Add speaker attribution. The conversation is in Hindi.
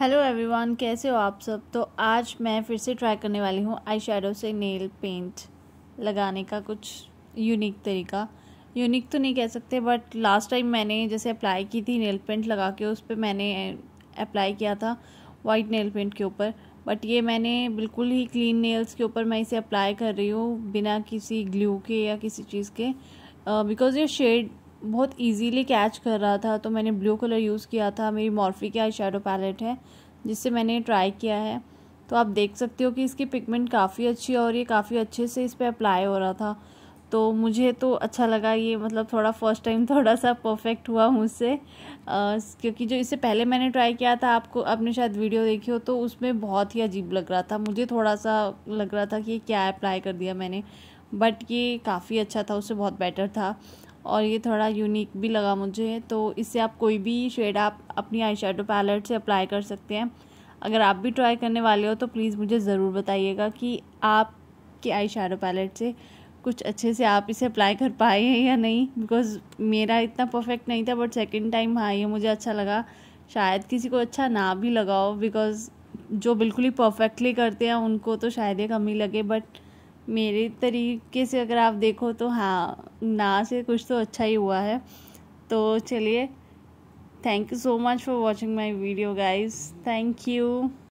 Speaker 1: हेलो एवरीवन कैसे हो आप सब तो आज मैं फिर से ट्राई करने वाली हूँ आई शेडो से नेल पेंट लगाने का कुछ यूनिक तरीका यूनिक तो नहीं कह सकते बट लास्ट टाइम मैंने जैसे अप्लाई की थी नेल पेंट लगा के उस पर मैंने अप्लाई किया था वाइट नेल पेंट के ऊपर बट ये मैंने बिल्कुल ही क्लीन नेल्स के ऊपर मैं इसे अप्लाई कर रही हूँ बिना किसी ग्लू के या किसी चीज़ के बिकॉज़ ये शेड बहुत इजीली कैच कर रहा था तो मैंने ब्लू कलर यूज़ किया था मेरी मॉर्फी की आई शेडो पैलेट है जिससे मैंने ट्राई किया है तो आप देख सकते हो कि इसकी पिगमेंट काफ़ी अच्छी है और ये काफ़ी अच्छे से इस पर अप्लाई हो रहा था तो मुझे तो अच्छा लगा ये मतलब थोड़ा फर्स्ट टाइम थोड़ा सा परफेक्ट हुआ मुझसे क्योंकि जो इससे पहले मैंने ट्राई किया था आपको आपने शायद वीडियो देखी हो तो उसमें बहुत ही अजीब लग रहा था मुझे थोड़ा सा लग रहा था कि क्या अप्लाई कर दिया मैंने बट ये काफ़ी अच्छा था उससे बहुत बेटर था और ये थोड़ा यूनिक भी लगा मुझे तो इससे आप कोई भी शेड आप अपनी आई शेडो पैलेट से अप्लाई कर सकते हैं अगर आप भी ट्राई करने वाले हो तो प्लीज़ मुझे ज़रूर बताइएगा कि आपके आई शेडो पैलेट से कुछ अच्छे से आप इसे अप्लाई कर पाए हैं या नहीं बिकॉज़ मेरा इतना परफेक्ट नहीं था बट सेकेंड टाइम हाँ ये मुझे अच्छा लगा शायद किसी को अच्छा ना भी लगाओ बिकॉज़ जो बिल्कुल ही परफेक्टली करते हैं उनको तो शायद ये कमी लगे बट मेरे तरीके से अगर आप देखो तो हाँ ना से कुछ तो अच्छा ही हुआ है तो चलिए thank you so much for watching my video guys thank you